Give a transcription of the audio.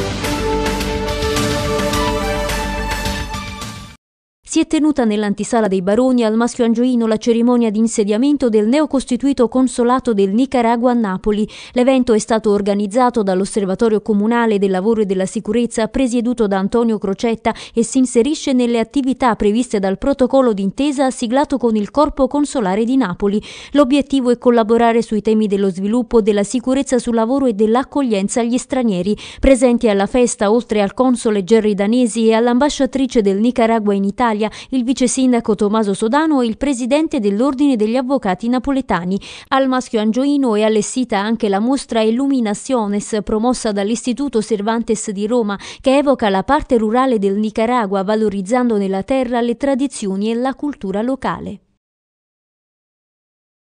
Thank you. si è tenuta nell'antisala dei baroni al Maschio Angioino la cerimonia di insediamento del neocostituito consolato del Nicaragua a Napoli. L'evento è stato organizzato dall'Osservatorio Comunale del Lavoro e della Sicurezza, presieduto da Antonio Crocetta, e si inserisce nelle attività previste dal protocollo d'intesa siglato con il Corpo Consolare di Napoli. L'obiettivo è collaborare sui temi dello sviluppo, della sicurezza sul lavoro e dell'accoglienza agli stranieri. Presenti alla festa, oltre al console Gerry Danesi e all'ambasciatrice del Nicaragua in Italia, Italia, il vice sindaco Tommaso Sodano e il presidente dell'Ordine degli Avvocati Napoletani. Al maschio angioino è allestita anche la mostra Illuminaciones promossa dall'Istituto Cervantes di Roma che evoca la parte rurale del Nicaragua valorizzando nella terra le tradizioni e la cultura locale.